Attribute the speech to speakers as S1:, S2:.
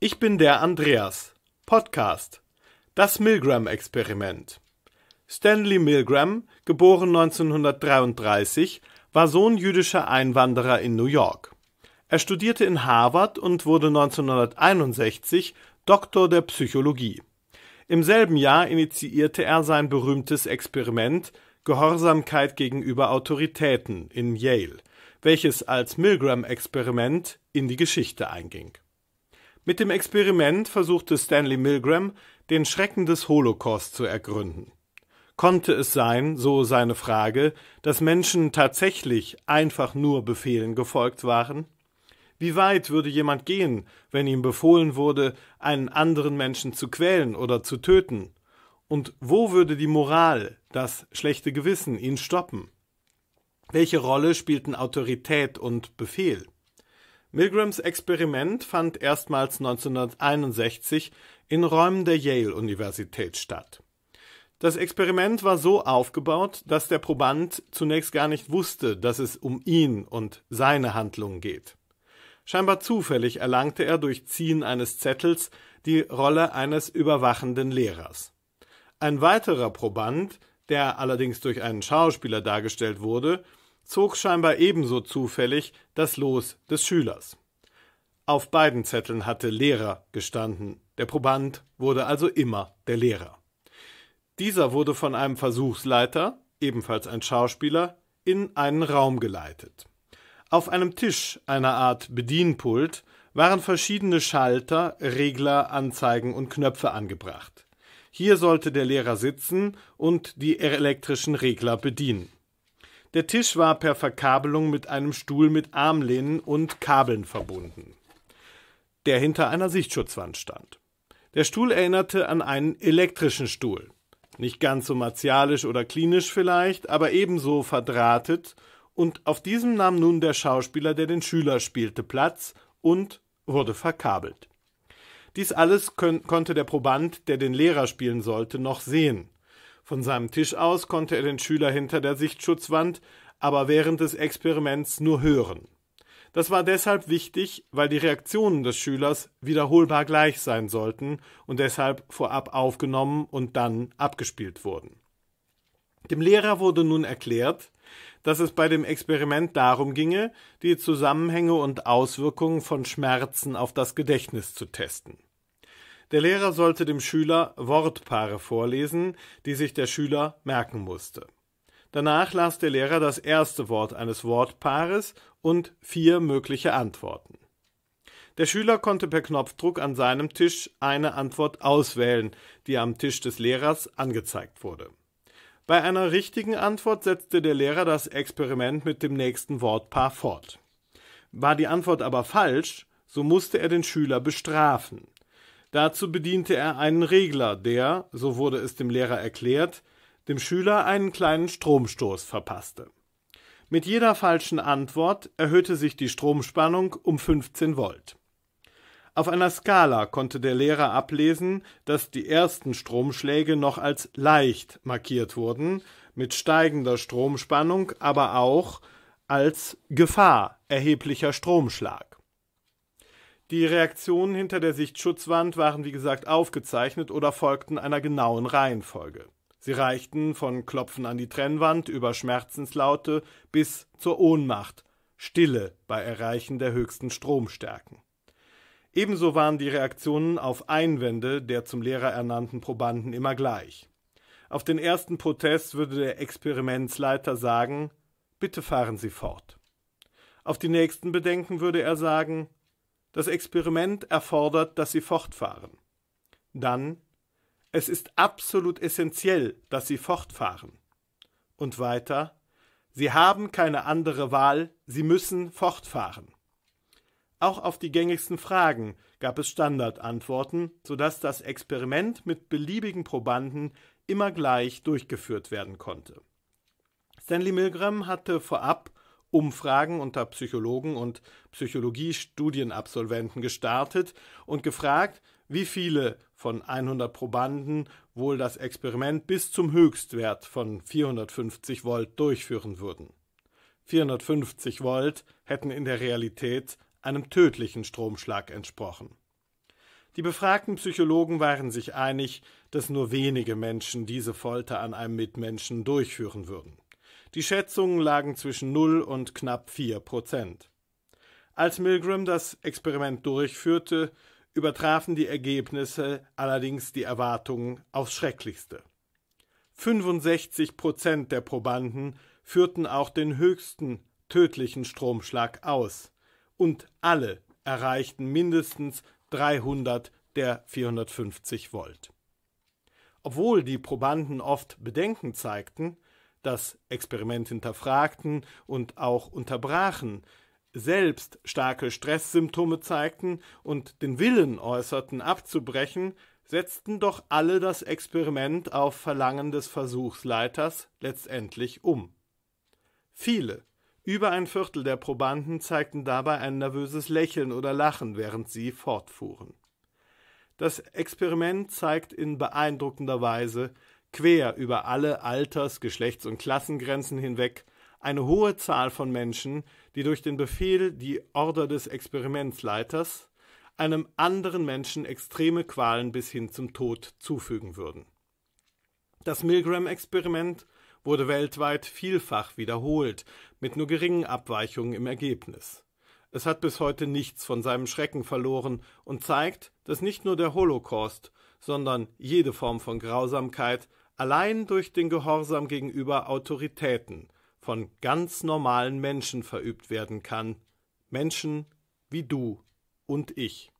S1: Ich bin der Andreas. Podcast. Das Milgram-Experiment. Stanley Milgram, geboren 1933, war Sohn jüdischer Einwanderer in New York. Er studierte in Harvard und wurde 1961 Doktor der Psychologie. Im selben Jahr initiierte er sein berühmtes Experiment Gehorsamkeit gegenüber Autoritäten in Yale, welches als Milgram-Experiment in die Geschichte einging. Mit dem Experiment versuchte Stanley Milgram, den Schrecken des Holocaust zu ergründen. Konnte es sein, so seine Frage, dass Menschen tatsächlich einfach nur Befehlen gefolgt waren? Wie weit würde jemand gehen, wenn ihm befohlen wurde, einen anderen Menschen zu quälen oder zu töten? Und wo würde die Moral, das schlechte Gewissen ihn stoppen? Welche Rolle spielten Autorität und Befehl? Milgrams Experiment fand erstmals 1961 in Räumen der Yale-Universität statt. Das Experiment war so aufgebaut, dass der Proband zunächst gar nicht wusste, dass es um ihn und seine Handlungen geht. Scheinbar zufällig erlangte er durch Ziehen eines Zettels die Rolle eines überwachenden Lehrers. Ein weiterer Proband, der allerdings durch einen Schauspieler dargestellt wurde, zog scheinbar ebenso zufällig das Los des Schülers. Auf beiden Zetteln hatte Lehrer gestanden. Der Proband wurde also immer der Lehrer. Dieser wurde von einem Versuchsleiter, ebenfalls ein Schauspieler, in einen Raum geleitet. Auf einem Tisch, einer Art Bedienpult, waren verschiedene Schalter, Regler, Anzeigen und Knöpfe angebracht. Hier sollte der Lehrer sitzen und die elektrischen Regler bedienen. Der Tisch war per Verkabelung mit einem Stuhl mit Armlehnen und Kabeln verbunden, der hinter einer Sichtschutzwand stand. Der Stuhl erinnerte an einen elektrischen Stuhl. Nicht ganz so martialisch oder klinisch vielleicht, aber ebenso verdrahtet. Und auf diesem nahm nun der Schauspieler, der den Schüler spielte, Platz und wurde verkabelt. Dies alles konnte der Proband, der den Lehrer spielen sollte, noch sehen. Von seinem Tisch aus konnte er den Schüler hinter der Sichtschutzwand, aber während des Experiments nur hören. Das war deshalb wichtig, weil die Reaktionen des Schülers wiederholbar gleich sein sollten und deshalb vorab aufgenommen und dann abgespielt wurden. Dem Lehrer wurde nun erklärt, dass es bei dem Experiment darum ginge, die Zusammenhänge und Auswirkungen von Schmerzen auf das Gedächtnis zu testen. Der Lehrer sollte dem Schüler Wortpaare vorlesen, die sich der Schüler merken musste. Danach las der Lehrer das erste Wort eines Wortpaares und vier mögliche Antworten. Der Schüler konnte per Knopfdruck an seinem Tisch eine Antwort auswählen, die am Tisch des Lehrers angezeigt wurde. Bei einer richtigen Antwort setzte der Lehrer das Experiment mit dem nächsten Wortpaar fort. War die Antwort aber falsch, so musste er den Schüler bestrafen. Dazu bediente er einen Regler, der, so wurde es dem Lehrer erklärt, dem Schüler einen kleinen Stromstoß verpasste. Mit jeder falschen Antwort erhöhte sich die Stromspannung um 15 Volt. Auf einer Skala konnte der Lehrer ablesen, dass die ersten Stromschläge noch als leicht markiert wurden, mit steigender Stromspannung aber auch als Gefahr erheblicher Stromschlag. Die Reaktionen hinter der Sichtschutzwand waren wie gesagt aufgezeichnet oder folgten einer genauen Reihenfolge. Sie reichten von Klopfen an die Trennwand über Schmerzenslaute bis zur Ohnmacht, Stille bei Erreichen der höchsten Stromstärken. Ebenso waren die Reaktionen auf Einwände der zum Lehrer ernannten Probanden immer gleich. Auf den ersten Protest würde der Experimentsleiter sagen, bitte fahren Sie fort. Auf die nächsten Bedenken würde er sagen, das Experiment erfordert, dass Sie fortfahren. Dann, es ist absolut essentiell, dass Sie fortfahren. Und weiter, Sie haben keine andere Wahl, Sie müssen fortfahren. Auch auf die gängigsten Fragen gab es Standardantworten, sodass das Experiment mit beliebigen Probanden immer gleich durchgeführt werden konnte. Stanley Milgram hatte vorab Umfragen unter Psychologen und Psychologiestudienabsolventen gestartet und gefragt, wie viele von 100 Probanden wohl das Experiment bis zum Höchstwert von 450 Volt durchführen würden. 450 Volt hätten in der Realität einem tödlichen Stromschlag entsprochen. Die befragten Psychologen waren sich einig, dass nur wenige Menschen diese Folter an einem Mitmenschen durchführen würden. Die Schätzungen lagen zwischen 0 und knapp 4 Prozent. Als Milgram das Experiment durchführte, übertrafen die Ergebnisse allerdings die Erwartungen aufs Schrecklichste. 65 Prozent der Probanden führten auch den höchsten tödlichen Stromschlag aus und alle erreichten mindestens 300 der 450 Volt. Obwohl die Probanden oft Bedenken zeigten, das Experiment hinterfragten und auch unterbrachen, selbst starke Stresssymptome zeigten und den Willen äußerten, abzubrechen, setzten doch alle das Experiment auf Verlangen des Versuchsleiters letztendlich um. Viele, über ein Viertel der Probanden zeigten dabei ein nervöses Lächeln oder Lachen, während sie fortfuhren. Das Experiment zeigt in beeindruckender Weise, quer über alle Alters-, Geschlechts- und Klassengrenzen hinweg eine hohe Zahl von Menschen, die durch den Befehl die Order des Experimentsleiters einem anderen Menschen extreme Qualen bis hin zum Tod zufügen würden. Das Milgram-Experiment wurde weltweit vielfach wiederholt, mit nur geringen Abweichungen im Ergebnis. Es hat bis heute nichts von seinem Schrecken verloren und zeigt, dass nicht nur der Holocaust, sondern jede Form von Grausamkeit allein durch den Gehorsam gegenüber Autoritäten von ganz normalen Menschen verübt werden kann, Menschen wie du und ich.